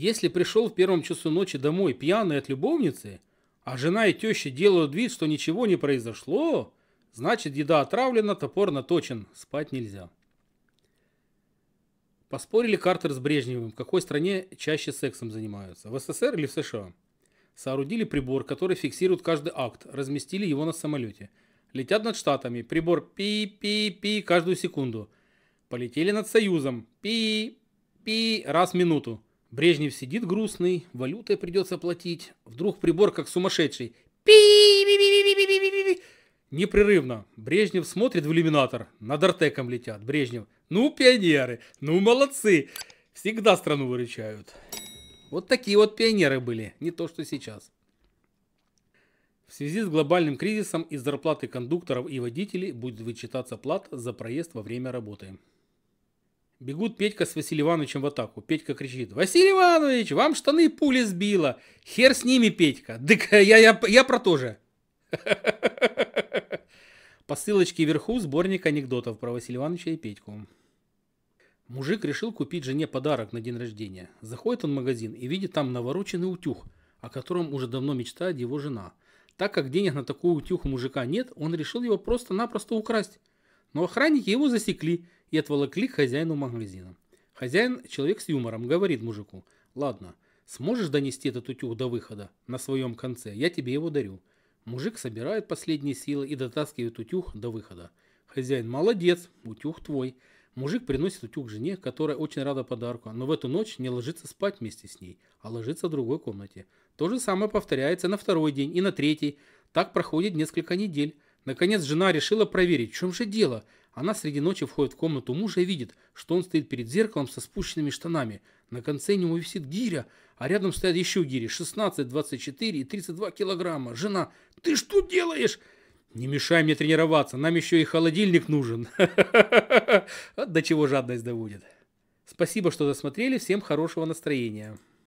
Если пришел в первом часу ночи домой пьяный от любовницы, а жена и теща делают вид, что ничего не произошло, значит еда отравлена, топор наточен, спать нельзя. Поспорили Картер с Брежневым, в какой стране чаще сексом занимаются, в СССР или в США. Соорудили прибор, который фиксирует каждый акт, разместили его на самолете. Летят над Штатами, прибор пи-пи-пи каждую секунду. Полетели над Союзом, пи-пи раз в минуту. Брежнев сидит грустный, валютой придется платить. Вдруг прибор как сумасшедший. Пи-би-би-би-би-би-би-би. Непрерывно. Брежнев смотрит в иллюминатор. Над Артеком летят. Брежнев. Ну, пионеры. Ну, молодцы. Всегда страну выручают. Вот такие вот пионеры были. Не то, что сейчас. В связи с глобальным кризисом из зарплаты кондукторов и водителей будет вычитаться плата за проезд во время работы. Бегут Петька с Василием Ивановичем в атаку. Петька кричит. Василий Иванович, вам штаны пули сбила. Хер с ними, Петька. Дык, э, я, я, я про то же. По ссылочке вверху сборник анекдотов про Василия Ивановича и Петьку. Мужик решил купить жене подарок на день рождения. Заходит он в магазин и видит там навороченный утюг, о котором уже давно мечтает его жена. Так как денег на такую утюг у мужика нет, он решил его просто-напросто украсть. Но охранники его засекли и отволокли к хозяину магазина. Хозяин, человек с юмором, говорит мужику, «Ладно, сможешь донести этот утюг до выхода на своем конце, я тебе его дарю». Мужик собирает последние силы и дотаскивает утюг до выхода. Хозяин, молодец, утюг твой. Мужик приносит утюг жене, которая очень рада подарку, но в эту ночь не ложится спать вместе с ней, а ложится в другой комнате. То же самое повторяется на второй день и на третий. Так проходит несколько недель. Наконец жена решила проверить, в чем же дело. Она среди ночи входит в комнату мужа и видит, что он стоит перед зеркалом со спущенными штанами. На конце него висит гиря, а рядом стоят еще гири 16, 24 и 32 килограмма. Жена, ты что делаешь? Не мешай мне тренироваться, нам еще и холодильник нужен. До чего жадность доводит. Спасибо, что досмотрели, всем хорошего настроения.